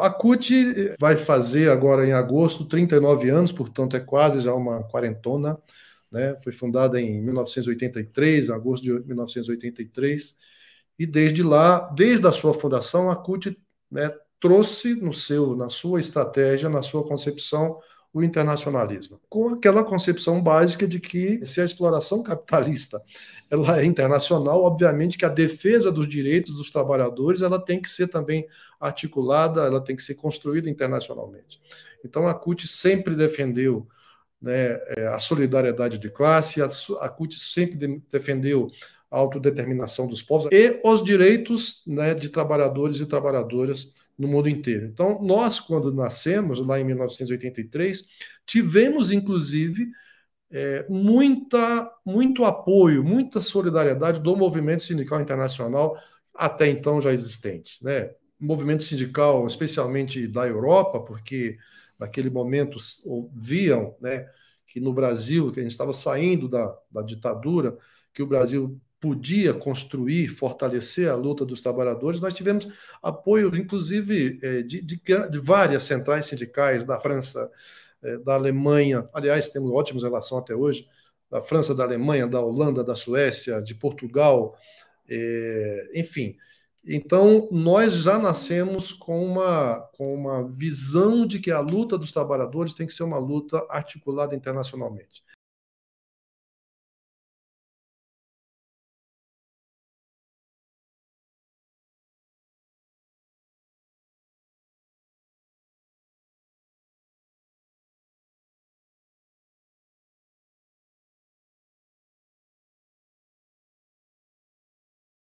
A CUT vai fazer agora em agosto 39 anos, portanto é quase já uma quarentona. Né? Foi fundada em 1983, agosto de 1983, e desde lá, desde a sua fundação, a CUT né, trouxe no seu, na sua estratégia, na sua concepção, o internacionalismo, com aquela concepção básica de que se a exploração capitalista ela é internacional, obviamente que a defesa dos direitos dos trabalhadores ela tem que ser também articulada, ela tem que ser construída internacionalmente. Então a CUT sempre defendeu né, é, a solidariedade de classe, a, CUT sempre defendeu a autodeterminação dos povos e os direitos né, de trabalhadores e trabalhadoras no mundo inteiro. Então, nós, quando nascemos, lá em 1983, tivemos, inclusive, é, muita, muito apoio, muita solidariedade do movimento sindical internacional, até então já existente. Né? Movimento sindical, especialmente da Europa, porque naquele momento viam né, que no Brasil, que a gente estava saindo da, da ditadura, que o Brasil podia construir, fortalecer a luta dos trabalhadores, nós tivemos apoio, inclusive, eh, de, de, de várias centrais sindicais da França, eh, da Alemanha. Aliás, temos ótimas relações até hoje da França, da Alemanha, da Holanda, da Suécia, de Portugal, eh, enfim. Então, nós já nascemos com uma, com uma visão de que a luta dos trabalhadores tem que ser uma luta articulada internacionalmente.